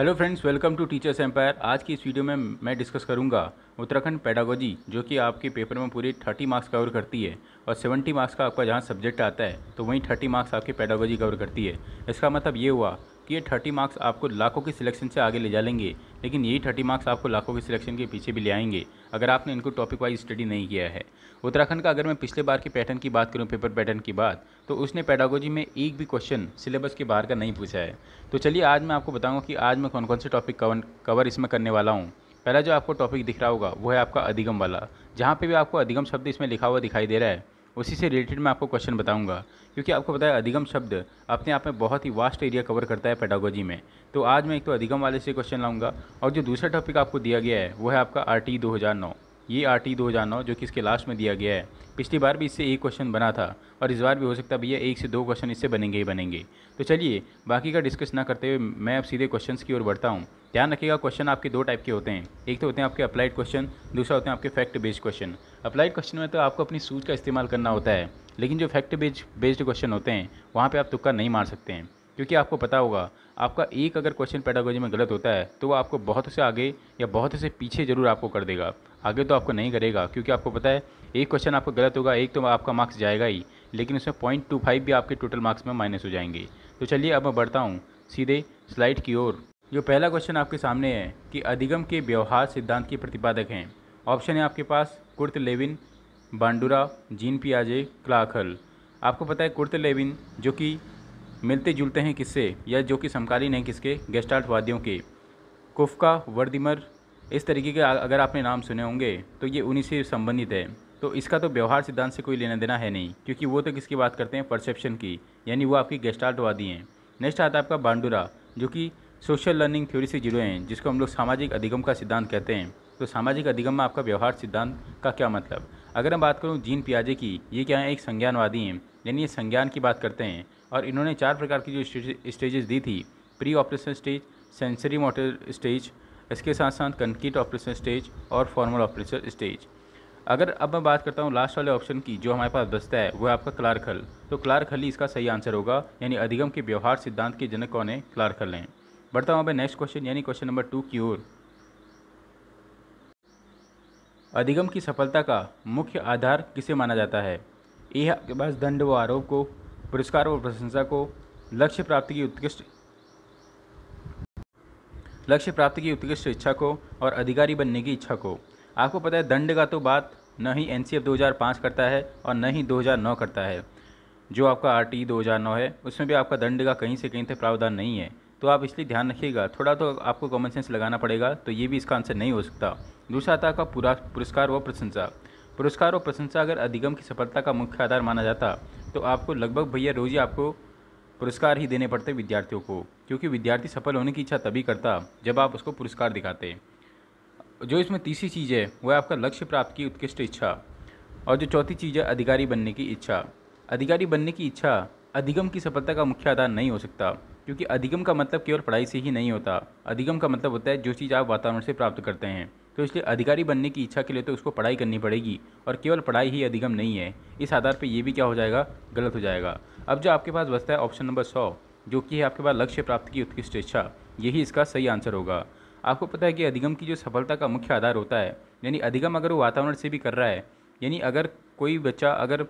hello friends welcome to Teachers Empire आज की इस वीडियो में मैं डिस्कस करूंगा उत्तराखंड पैडागोजी जो कि आपके पेपर में पूरे 30 मार्क्स कवर करती है और 70 मार्क्स का आपका जहां सब्जेक्ट आता है तो वहीं 30 मार्क्स आपके पैडागोजी कवर करती है इसका मतलब ये हुआ ये थर्टी मार्क्स आपको लाखों के सिलेक्शन से आगे ले जा लेंगे लेकिन यही थर्टी मार्क्स आपको लाखों के सिलेक्शन के पीछे भी ले आएंगे अगर आपने इनको टॉपिक वाइज स्टडी नहीं किया है उत्तराखंड का अगर मैं पिछले बार के पैटर्न की बात करूँ पेपर पैटर्न की बात तो उसने पैडागोजी में एक भी क्वेश्चन सिलेबस के बाहर का नहीं पूछा है तो चलिए आज मैं आपको बताऊँगा कि आज मैं कौन कौन से टॉपिक कवर इसमें करने वाला हूँ पहला जो आपको टॉपिक दिख रहा होगा वो है आपका अधिगम वाला जहाँ पे भी आपको अधिगम शब्द इसमें लिखा हुआ दिखाई दे रहा है उसी से रिलेटेड मैं आपको क्वेश्चन बताऊंगा क्योंकि आपको पता है अधिगम शब्द अपने आप में बहुत ही वास्ट एरिया कवर करता है पेडागोजी में तो आज मैं एक तो अधिगम वाले से क्वेश्चन लाऊंगा और जो दूसरा टॉपिक आपको दिया गया है वो है आपका आर टी दो हज़ार नौ ये आर टी दो हज़ार नौ जो कि इसके लास्ट में दिया गया है पिछली बार भी इससे एक क्वेश्चन बना था और इस बार भी हो सकता है भैया एक से दो क्वेश्चन इससे बनेंगे ही बनेंगे तो चलिए बाकी का डिस्कस ना करते हुए मैं अब सीधे क्वेश्चन की ओर बढ़ता हूँ ध्यान रखिएगा क्वेश्चन आपके दो टाइप के होते हैं एक तो होते हैं आपके अप्लाइड क्वेश्चन दूसरा होते हैं आपके fact based question applied question में तो आपको अपनी सूझ का इस्तेमाल करना होता है लेकिन जो फैक्ट बेज बेस्ड क्वेश्चन होते हैं वहाँ पर आप तुक्का नहीं मार सकते हैं क्योंकि आपको पता होगा आपका एक अगर क्वेश्चन पैडागोजी में गलत होता है तो वो आपको बहुत से आगे या बहुत से पीछे ज़रूर आपको कर देगा आगे तो आपको नहीं करेगा क्योंकि आपको पता है एक क्वेश्चन आपको गलत होगा एक तो आपका मार्क्स जाएगा ही लेकिन उसमें पॉइंट टू फाइव भी आपके टोटल मार्क्स में माइनस हो जाएंगे तो चलिए अब मैं बढ़ता हूँ सीधे स्लाइड की ओर जो पहला क्वेश्चन आपके सामने है कि अधिगम के व्यवहार सिद्धांत के प्रतिपादक हैं ऑप्शन है आपके पास कुर्त लेविन बांडुरा जीन पियाजे क्लाखल आपको पता है कुर्त लेविन जो कि मिलते जुलते हैं किससे या जो कि समकालीन हैं किसके वादियों के कुफका वर्दिमर इस तरीके के अगर आपने नाम सुने होंगे तो ये उन्हीं से संबंधित है तो इसका तो व्यवहार सिद्धांत से कोई लेना देना है नहीं क्योंकि वो तो किसकी बात करते हैं परसेप्शन की यानी वो आपकी वादी हैं नेक्स्ट आता है आपका बांडूरा जो कि सोशल लर्निंग थ्योरी से जुड़े हैं जिसको हम लोग सामाजिक अधिगम का सिद्धांत कहते हैं तो सामाजिक अधिगम में आपका व्यवहार सिद्धांत का क्या मतलब अगर मैं बात करूँ जीन पियाजे की ये क्या है एक संज्ञानवादी हैं यानी ये संज्ञान की बात करते हैं और इन्होंने चार प्रकार की जो स्टेजेस दी थी pre operation stage sensory motor stage इसके साथ साथ कंक्रीट ऑपरेशन स्टेज और फॉर्मल ऑपरेशन स्टेज अगर अब मैं बात करता हूँ लास्ट वाले ऑप्शन की जो हमारे पास बचता है वो है आपका क्लार्कल तो क्लार्कल ही इसका सही आंसर होगा यानी अधिगम के व्यवहार सिद्धांत के जनक कौन है क्लार्कल हैं बढ़ता हूँ अब नेक्स्ट क्वेश्चन यानी क्वेश्चन नंबर टू की ओर अधिगम की सफलता का मुख्य आधार किसे माना जाता है यह आपके पास दंड व आरोप को पुरस्कार व प्रशंसा को लक्ष्य प्राप्ति की उत्कृष्ट लक्ष्य प्राप्ति की उत्कृष्ट इच्छा को और अधिकारी बनने की इच्छा को आपको पता है दंड का तो बात न ही एन 2005 करता है और न ही 2009 करता है जो आपका आर टी है उसमें भी आपका दंड का कहीं से कहीं तक तो प्रावधान नहीं है तो आप इसलिए ध्यान रखिएगा थोड़ा तो आपको कॉमन सेंस लगाना पड़ेगा तो ये भी इसका आंसर नहीं हो सकता दूसरा आता आपका पूरा पुरस्कार व प्रशंसा पुरस्कार और प्रशंसा अगर अधिगम की सफलता का मुख्य आधार माना जाता तो आपको लगभग भैया रोज ही आपको पुरस्कार ही देने पड़ते विद्यार्थियों को क्योंकि विद्यार्थी सफल होने की इच्छा तभी करता जब आप उसको पुरस्कार दिखाते जो इसमें तीसरी चीज़ है वह आपका लक्ष्य प्राप्त की उत्कृष्ट इच्छा और जो चौथी चीज़ है अधिकारी बनने की इच्छा अधिकारी बनने की इच्छा अधिगम की सफलता का मुख्य आधार नहीं हो सकता क्योंकि अधिगम का मतलब केवल पढ़ाई से ही नहीं होता अधिगम का मतलब होता है जो चीज़ आप वातावरण से प्राप्त करते हैं तो इसलिए अधिकारी बनने की इच्छा के लिए तो उसको पढ़ाई करनी पड़ेगी और केवल पढ़ाई ही अधिगम नहीं है इस आधार पर यह भी क्या हो जाएगा गलत हो जाएगा अब जो आपके पास बचता है ऑप्शन नंबर सौ जो कि है आपके पास लक्ष्य प्राप्त की उत्कृष्ट इच्छा यही इसका सही आंसर होगा आपको पता है कि अधिगम की जो सफलता का मुख्य आधार होता है यानी अधिगम अगर वो वातावरण से भी कर रहा है यानी अगर कोई बच्चा अगर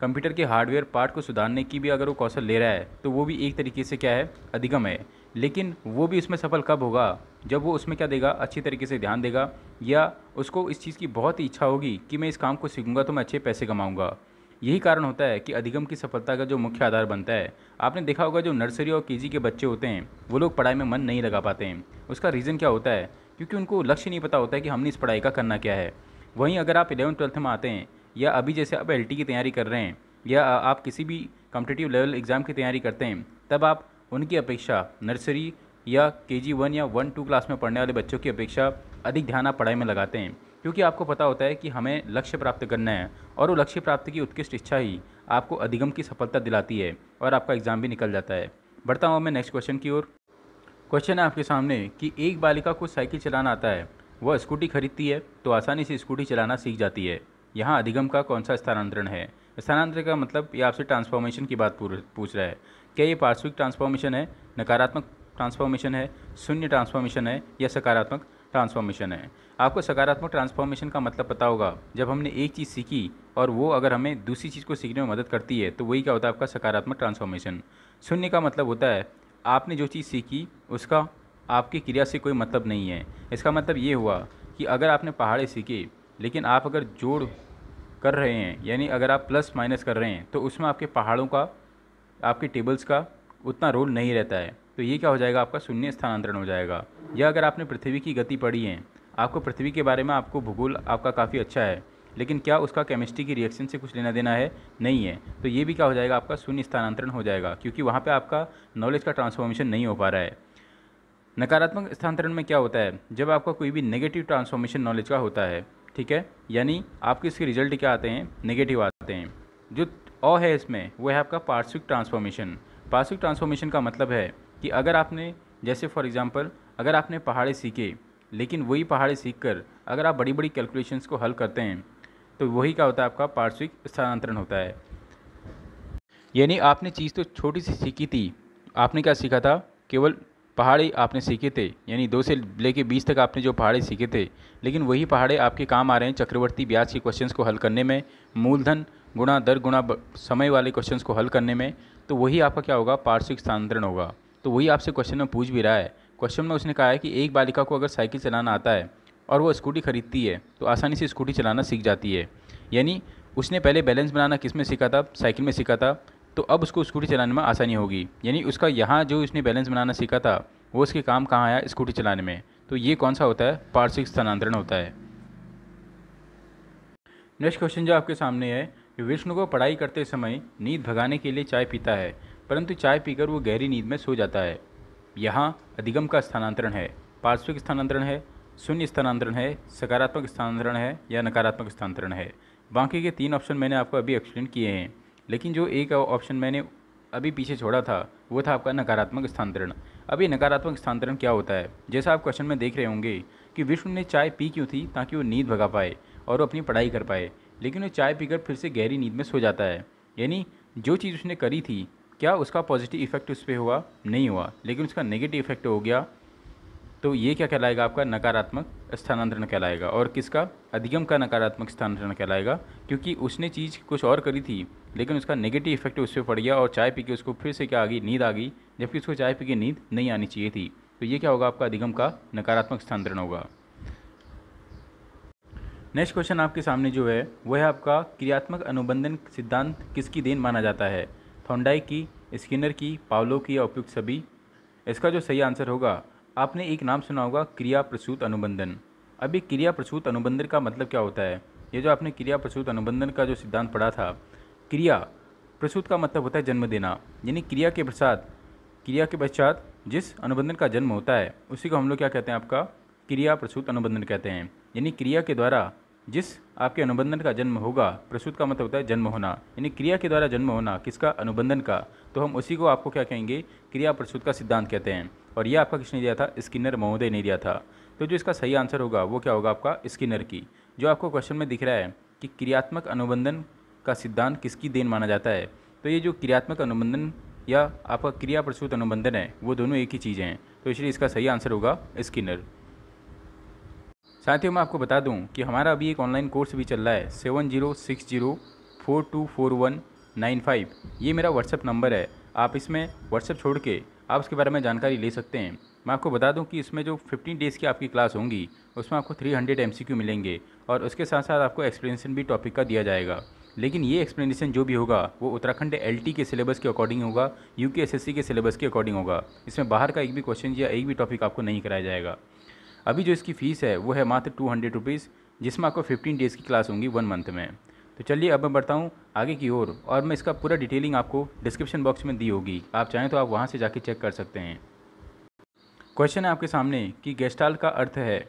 कंप्यूटर के हार्डवेयर पार्ट को सुधारने की भी अगर वो कौशल ले रहा है तो वो भी एक तरीके से क्या है अधिगम है लेकिन वो भी उसमें सफल कब होगा जब वो उसमें क्या देगा अच्छी तरीके से ध्यान देगा या उसको इस चीज़ की बहुत ही इच्छा होगी कि मैं इस काम को सीखूँगा तो मैं अच्छे पैसे कमाऊँगा यही कारण होता है कि अधिगम की सफलता का जो मुख्य आधार बनता है आपने देखा होगा जो नर्सरी और के के बच्चे होते हैं वो लोग पढ़ाई में मन नहीं लगा पाते हैं उसका रीज़न क्या होता है क्योंकि उनको लक्ष्य नहीं पता होता है कि हमने इस पढ़ाई का करना क्या है वहीं अगर आप इलेवन ट्वेल्थ में आते हैं या अभी जैसे आप एल की तैयारी कर रहे हैं या आप किसी भी कम्पिटिटिव लेवल एग्ज़ाम की तैयारी करते हैं तब आप उनकी अपेक्षा नर्सरी या के जी वन या वन टू क्लास में पढ़ने वाले बच्चों की अपेक्षा अधिक ध्यान आप पढ़ाई में लगाते हैं क्योंकि आपको पता होता है कि हमें लक्ष्य प्राप्त करना है और वो लक्ष्य प्राप्ति की उत्कृष्ट इच्छा ही आपको अधिगम की सफलता दिलाती है और आपका एग्ज़ाम भी निकल जाता है बढ़ता हूँ मैं नेक्स्ट क्वेश्चन की ओर क्वेश्चन है आपके सामने कि एक बालिका को साइकिल चलाना आता है वह स्कूटी खरीदती है तो आसानी से स्कूटी चलाना सीख जाती है यहाँ अधिगम का कौन सा स्थानांतरण है स्थानांतरण का मतलब ये आपसे ट्रांसफॉर्मेशन की बात पूछ रहा है क्या ये पार्श्विक ट्रांसफॉर्मेशन है नकारात्मक ट्रांसफॉर्मेशन है शून्य ट्रांसफॉर्मेशन है या सकारात्मक ट्रांसफॉर्मेशन है आपको सकारात्मक ट्रांसफॉर्मेशन का मतलब पता होगा जब हमने एक चीज़ सीखी और वो अगर हमें दूसरी चीज़ को सीखने में मदद करती है तो वही क्या होता है आपका सकारात्मक ट्रांसफॉर्मेशन शून्य का मतलब होता है आपने जो चीज़ सीखी उसका आपकी क्रिया से कोई मतलब नहीं है इसका मतलब ये हुआ कि अगर आपने पहाड़े सीखे लेकिन आप अगर जोड़ कर रहे हैं यानी अगर आप प्लस माइनस कर रहे हैं तो उसमें आपके पहाड़ों का आपके टेबल्स का उतना रोल नहीं रहता है तो ये क्या हो जाएगा आपका शून्य स्थानांतरण हो जाएगा या अगर आपने पृथ्वी की गति पढ़ी है आपको पृथ्वी के बारे में आपको भूगोल आपका काफ़ी अच्छा है लेकिन क्या उसका केमिस्ट्री की रिएक्शन से कुछ लेना देना है नहीं है तो ये भी क्या हो जाएगा आपका शून्य स्थानांतरण हो जाएगा क्योंकि वहाँ पर आपका नॉलेज का ट्रांसफॉर्मेशन नहीं हो पा रहा है नकारात्मक स्थानांतरण में क्या होता है जब आपका कोई भी नेगेटिव ट्रांसफॉर्मेशन नॉलेज का होता है ठीक है यानी आपके इसके रिजल्ट क्या आते हैं नेगेटिव आते हैं जो अ है इसमें वो है आपका पार्श्विक ट्रांसफॉर्मेशन पार्श्विक ट्रांसफॉर्मेशन का मतलब है कि अगर आपने जैसे फॉर एग्ज़ाम्पल अगर आपने पहाड़े सीखे लेकिन वही पहाड़े सीख कर अगर आप बड़ी बड़ी कैलकुलेशंस को हल करते हैं तो वही क्या होता है आपका पार्श्विक स्थानांतरण होता है यानी आपने चीज़ तो छोटी सी सीखी थी आपने क्या सीखा था केवल पहाड़ी आपने सीखे थे यानी दो से लेके बीस तक आपने जो पहाड़े सीखे थे लेकिन वही पहाड़े आपके काम आ रहे हैं चक्रवर्ती ब्याज के क्वेश्चंस को हल करने में मूलधन गुणा दर गुणा समय वाले क्वेश्चंस को हल करने में तो वही आपका क्या होगा पार्श्विक स्थानांतरण होगा तो वही आपसे क्वेश्चन में पूछ भी रहा है क्वेश्चन में उसने कहा है कि एक बालिका को अगर साइकिल चलाना आता है और वो स्कूटी खरीदती है तो आसानी से स्कूटी चलाना सीख जाती है यानी उसने पहले बैलेंस बनाना किस में सीखा था साइकिल में सीखा था तो अब उसको स्कूटी चलाने में आसानी होगी यानी उसका यहाँ जो उसने बैलेंस बनाना सीखा था वो उसके काम कहाँ आया स्कूटी चलाने में तो ये कौन सा होता है पार्श्विक स्थानांतरण होता है नेक्स्ट क्वेश्चन जो आपके सामने है विष्णु को पढ़ाई करते समय नींद भगाने के लिए चाय पीता है परंतु चाय पीकर वो गहरी नींद में सो जाता है यहाँ अधिगम का स्थानांतरण है पार्श्विक स्थानांतरण है शून्य स्थानांतरण है सकारात्मक स्थानांतरण है या नकारात्मक स्थानांतरण है बाकी के तीन ऑप्शन मैंने आपको अभी एक्सप्लेन किए हैं लेकिन जो एक ऑप्शन मैंने अभी पीछे छोड़ा था वो था आपका नकारात्मक स्थानांतरण अभी नकारात्मक स्थानांतरण क्या होता है जैसा आप क्वेश्चन में देख रहे होंगे कि विष्णु ने चाय पी क्यों थी ताकि वो नींद भगा पाए और वो अपनी पढ़ाई कर पाए लेकिन वो चाय पीकर फिर से गहरी नींद में सो जाता है यानी जो चीज़ उसने करी थी क्या उसका पॉजिटिव इफेक्ट उस पर हुआ नहीं हुआ लेकिन उसका नेगेटिव इफेक्ट हो गया तो ये क्या कहलाएगा आपका नकारात्मक स्थानांतरण कहलाएगा और किसका अधिगम का नकारात्मक स्थानांतरण कहलाएगा क्योंकि उसने चीज़ कुछ और करी थी लेकिन उसका नेगेटिव इफेक्ट उस पर पड़ गया और चाय पी के उसको फिर से क्या आ गई नींद आ गई जबकि उसको चाय पी के नींद नहीं आनी चाहिए थी तो ये क्या होगा आपका अधिगम का नकारात्मक स्थानांतरण होगा नेक्स्ट क्वेश्चन आपके सामने जो है वह है आपका क्रियात्मक अनुबंधन सिद्धांत किसकी देन माना जाता है थोंडाई की स्किनर की पावलो की या उपयुक्त सभी इसका जो सही आंसर होगा आपने एक नाम सुना होगा क्रिया प्रसूत अनुबंधन अभी क्रिया प्रसूत अनुबंधन का मतलब क्या होता है ये जो आपने क्रिया प्रसूत अनुबंधन का जो सिद्धांत पढ़ा था क्रिया प्रसूत का मतलब होता है जन्म देना यानी क्रिया के पश्चात क्रिया के पश्चात जिस अनुबंधन का जन्म होता है उसी को हम लोग क्या कहते हैं आपका क्रिया प्रसूत अनुबंधन कहते हैं यानी क्रिया के द्वारा जिस आपके अनुबंधन का जन्म होगा प्रसूत का मतलब होता है जन्म होना यानी क्रिया के द्वारा जन्म होना किसका अनुबंधन का तो हम उसी को आपको क्या कहेंगे क्रिया प्रसूत का सिद्धांत कहते हैं और ये आपका किसने दिया था स्किनर महोदय ने दिया था तो जो इसका सही आंसर होगा वो क्या होगा आपका स्किनर की जो आपको क्वेश्चन में दिख रहा है कि क्रियात्मक अनुबंधन का सिद्धांत किसकी देन माना जाता है तो ये जो क्रियात्मक अनुबंधन या आपका क्रिया प्रसूत अनुबंधन है वो दोनों एक ही चीज़ें हैं तो इसलिए इसका सही आंसर होगा स्किनर साथियों मैं आपको बता दूं कि हमारा अभी एक ऑनलाइन कोर्स भी चल रहा है seven zero six zero four two four one nine five ये मेरा व्हाट्सअप नंबर है आप इसमें व्हाट्सअप छोड़ के आप उसके बारे में जानकारी ले सकते हैं मैं आपको बता दूं कि इसमें जो 15 डेज़ की आपकी क्लास होंगी उसमें आपको 300 हंड्रेड मिलेंगे और उसके साथ साथ आपको एक्सप्लेनेशन भी टॉपिक का दिया जाएगा लेकिन ये एक्सप्लेनेशन जो भी होगा वो उत्तराखंड एल के सिलेबस के अकॉर्डिंग होगा यू के के सिलेबस के अकॉर्डिंग होगा इसमें बाहर का एक भी क्वेश्चन या एक भी टॉपिक आपको नहीं कराया जाएगा अभी जो इसकी फ़ीस है वो है मात्र टू हंड्रेड रुपीज़ जिसमें आपको फिफ्टीन डेज़ की क्लास होंगी वन मंथ में तो चलिए अब मैं बढ़ता हूँ आगे की ओर और, और मैं इसका पूरा डिटेलिंग आपको डिस्क्रिप्शन बॉक्स में दी होगी आप चाहें तो आप वहाँ से जाके चेक कर सकते हैं क्वेश्चन है आपके सामने कि गेस्टाल का अर्थ है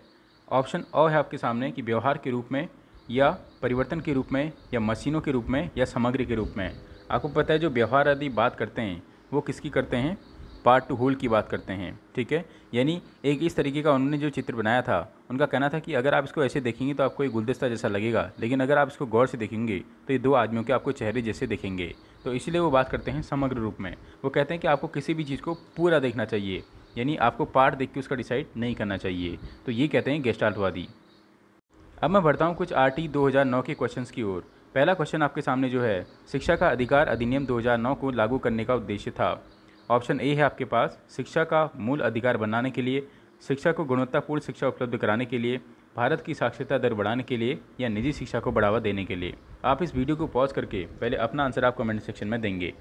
ऑप्शन अ है आपके सामने कि व्यवहार के रूप में या परिवर्तन के रूप में या मशीनों के रूप में या सामग्री के रूप में आपको पता है जो व्यवहार आदि बात करते हैं वो किसकी करते हैं पार्ट टू होल की बात करते हैं ठीक है यानी एक इस तरीके का उन्होंने जो चित्र बनाया था उनका कहना था कि अगर आप इसको ऐसे देखेंगे तो आपको एक गुलदस्ता जैसा लगेगा लेकिन अगर आप इसको गौर से देखेंगे तो ये दो आदमियों के आपको चेहरे जैसे देखेंगे तो इसलिए वो बात करते हैं समग्र रूप में वो कहते हैं कि आपको किसी भी चीज़ को पूरा देखना चाहिए यानी आपको पार्ट देख के उसका डिसाइड नहीं करना चाहिए तो ये कहते हैं गेस्टाल्टवादी अब मैं बढ़ता हूँ कुछ आर टी के क्वेश्चन की ओर पहला क्वेश्चन आपके सामने जो है शिक्षा का अधिकार अधिनियम 2009 को लागू करने का उद्देश्य था ऑप्शन ए है आपके पास शिक्षा का मूल अधिकार बनाने के लिए शिक्षा को गुणवत्तापूर्ण शिक्षा उपलब्ध कराने के लिए भारत की साक्षरता दर बढ़ाने के लिए या निजी शिक्षा को बढ़ावा देने के लिए आप इस वीडियो को पॉज करके पहले अपना आंसर आप कमेंट सेक्शन में देंगे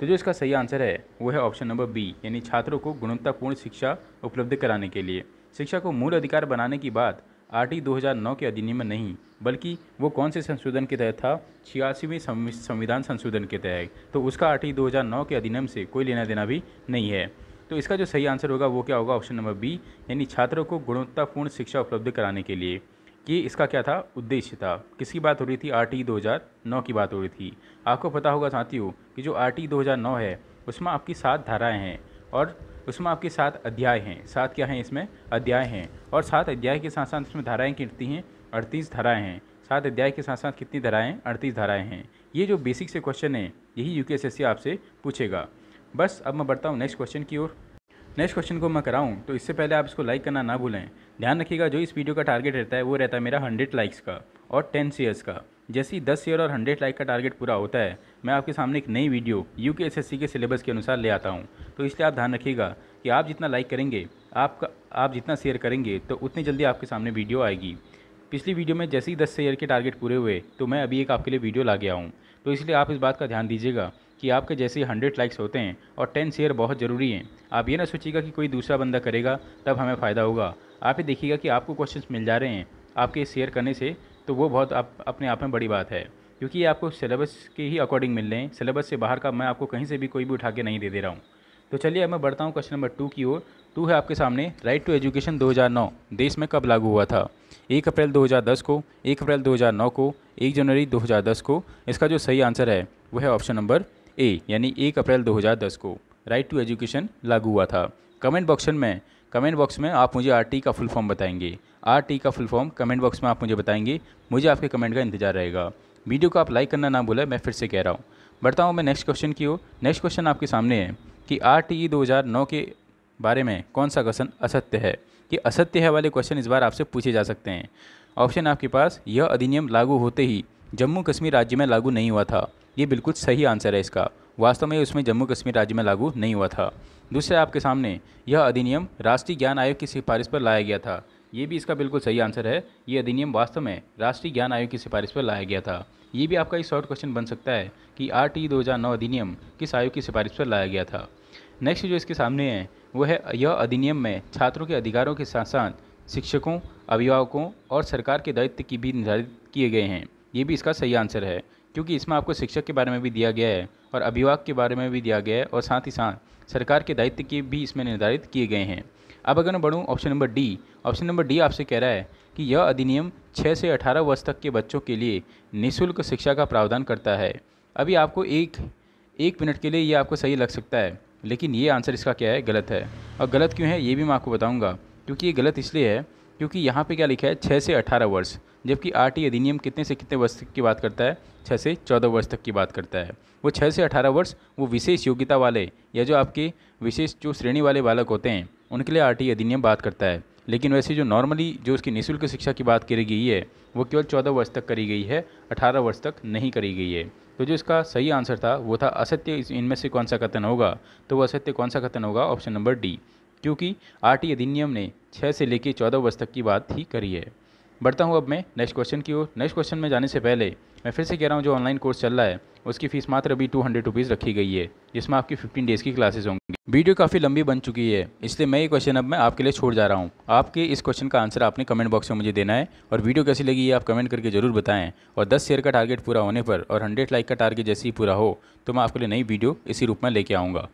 तो जो इसका सही आंसर है वो है ऑप्शन नंबर बी यानी छात्रों को गुणवत्तापूर्ण शिक्षा उपलब्ध कराने के लिए शिक्षा को मूल अधिकार बनाने की बात आर्टिकल 2009 के अधिनियम में नहीं बल्कि वो कौन से संशोधन के तहत था छियासीवें संविधान संशोधन के तहत तो उसका आर्टिकल 2009 के अधिनियम से कोई लेना देना भी नहीं है तो इसका जो सही आंसर होगा वो क्या होगा ऑप्शन नंबर बी यानी छात्रों को गुणवत्तापूर्ण शिक्षा उपलब्ध कराने के लिए कि इसका क्या था उद्देश्य था किसकी बात हो रही थी आर टी की बात हो रही थी आपको पता होगा साथियों कि जो आर टी है उसमें आपकी सात धाराएँ हैं और उसमें आपके सात अध्याय हैं सात क्या हैं इसमें अध्याय हैं और सात अध्याय के साथ साथ इसमें धाराएँ कितनी हैं अड़तीस धाराएँ हैं सात अध्याय के साथ साथ कितनी धाराएँ अड़तीस धाराएँ हैं ये जो बेसिक से क्वेश्चन है यही यू आपसे पूछेगा बस अब मैं बढ़ता हूँ नेक्स्ट क्वेश्चन की ओर नेक्स्ट क्वेश्चन को मैं कराऊं तो इससे पहले आप इसको लाइक करना ना भूलें ध्यान रखिएगा जो इस वीडियो का टारगेट रहता है वो रहता है मेरा हंड्रेड लाइक्स का और टेन सीयर्स का जैसे ही दस ईयर और हंड्रेड लाइक का टारगेट पूरा होता है मैं आपके सामने एक नई वीडियो यू के के सिलेबस के अनुसार ले आता हूँ तो इसलिए आप ध्यान रखिएगा कि आप जितना लाइक करेंगे आपका आप जितना शेयर करेंगे तो उतनी जल्दी आपके सामने वीडियो आएगी पिछली वीडियो में जैसे ही दस शेयर के टारगेट पूरे हुए तो मैं अभी एक आपके लिए वीडियो ला गया हूँ तो इसलिए आप इस बात का ध्यान दीजिएगा कि आपके जैसे ही हंड्रेड लाइक्स होते हैं और टेन शेयर बहुत ज़रूरी हैं आप ये ना सोचिएगा कि कोई दूसरा बंदा करेगा तब हमें फ़ायदा होगा आप ये देखिएगा कि आपको क्वेश्चंस मिल जा रहे हैं आपके शेयर करने से तो वो बहुत आप अपने आप में बड़ी बात है क्योंकि ये आपको सिलेबस के ही अकॉर्डिंग मिल रहे हैं सिलेबस से बाहर का मैं आपको कहीं से भी कोई भी उठा के नहीं दे दे रहा हूँ तो चलिए अब मैं बढ़ता हूँ क्वेश्चन नंबर टू की ओर टू है आपके सामने राइट टू एजुकेशन 2009 देश में कब लागू हुआ था एक अप्रैल 2010 को एक अप्रैल 2009 को एक जनवरी 2010 को इसका जो सही आंसर है वह है ऑप्शन नंबर ए यानी एक अप्रैल 2010 को राइट टू एजुकेशन लागू हुआ था कमेंट बॉक्शन में कमेंट बॉक्स में आप मुझे आर का फुल फॉर्म बताएंगे आर का फुल फॉर्म कमेंट बॉक्स में आप मुझे बताएंगे मुझे आपके कमेंट का इंतजार रहेगा वीडियो को आप लाइक करना ना भूलें मैं फिर से कह रहा हूँ बढ़ता हूँ मैं नेक्स्ट क्वेश्चन की ओर नेक्स्ट क्वेश्चन आपके सामने है कि आर टी के बारे में कौन सा क्वेश्चन असत्य है कि असत्य है वाले क्वेश्चन इस बार आपसे पूछे जा सकते हैं ऑप्शन आपके पास यह अधिनियम लागू होते ही जम्मू कश्मीर राज्य में लागू नहीं हुआ था ये बिल्कुल सही आंसर है इसका वास्तव में उसमें जम्मू कश्मीर राज्य में लागू नहीं हुआ था दूसरे आपके सामने यह अधिनियम राष्ट्रीय ज्ञान आयोग की सिफारिश पर लाया गया था ये भी इसका बिल्कुल सही आंसर है ये अधिनियम वास्तव में राष्ट्रीय ज्ञान आयोग की सिफारिश पर लाया गया था ये भी आपका एक शॉर्ट क्वेश्चन बन सकता है कि आर टी दो हज़ार नौ अधिनियम किस आयोग की सिफारिश पर लाया गया था नेक्स्ट जो इसके सामने है वो है यह अधिनियम में छात्रों के अधिकारों के साथ साथ शिक्षकों अभिभावकों और सरकार के दायित्व की भी निर्धारित किए गए हैं ये भी इसका सही आंसर है क्योंकि इसमें आपको शिक्षक के बारे में भी दिया गया है और अभिभावक के बारे में भी दिया गया है और साथ ही साथ सरकार के दायित्व के भी इसमें निर्धारित किए गए हैं अब अगर मैं बढ़ूँ option number D option number D आपसे कह रहा है कि यह अधिनियम 6 से 18 वर्ष तक के बच्चों के लिए निःशुल्क शिक्षा का प्रावधान करता है अभी आपको एक एक मिनट के लिए ये आपको सही लग सकता है लेकिन ये आंसर इसका क्या है गलत है और गलत क्यों है ये भी मैं आपको बताऊँगा क्योंकि ये गलत इसलिए है क्योंकि यहाँ पे क्या लिखा है छः से अठारह वर्ष जबकि आर टी अधिनियम कितने से कितने वर्ष तक की बात करता है छः से चौदह वर्ष तक की बात करता है वो छः से अठारह वर्ष वो विशेष योग्यता वाले या जो आपके विशेष जो श्रेणी वाले बालक होते हैं उनके लिए आर टी अधिनियम बात करता है लेकिन वैसे जो नॉर्मली जो उसकी निःशुल्क शिक्षा की बात करी गई है वो केवल चौदह वर्ष तक करी गई है अठारह वर्ष तक नहीं करी गई है तो जो इसका सही आंसर था वो था असत्य इनमें से कौन सा कथन होगा तो वो असत्य कौन सा कथन होगा ऑप्शन नंबर डी क्योंकि आर अधिनियम ने छः से लेकर चौदह वर्ष तक की बात ही करी है बढ़ता हूँ अब मैं नेक्स्ट क्वेश्चन की ओर नेक्स्ट क्वेश्चन में जाने से पहले मैं फिर से कह रहा हूँ जो ऑनलाइन कोर्स चल रहा है उसकी फीस मात्र अभी टू हंड्रेड रुपीज़ रखी गई है जिसमें आपकी फिफ्टीन डेज़ की क्लासेस होंगी वीडियो काफ़ी लंबी बन चुकी है इसलिए मैं ये क्वेश्चन अब मैं आपके लिए छोड़ जा रहा हूँ आपके इस क्वेश्चन का आंसर आपने कमेंट बॉक्स में मुझे देना है और वीडियो कैसी लगी है आप कमेंट करके जरूर बताएं और दस शेयर का टारगेट पूरा होने पर और हंड्रेड लाइक का टारगेट जैसे ही पूरा हो तो मैं आपके लिए नई वीडियो इसी रूप में लेके आऊँगा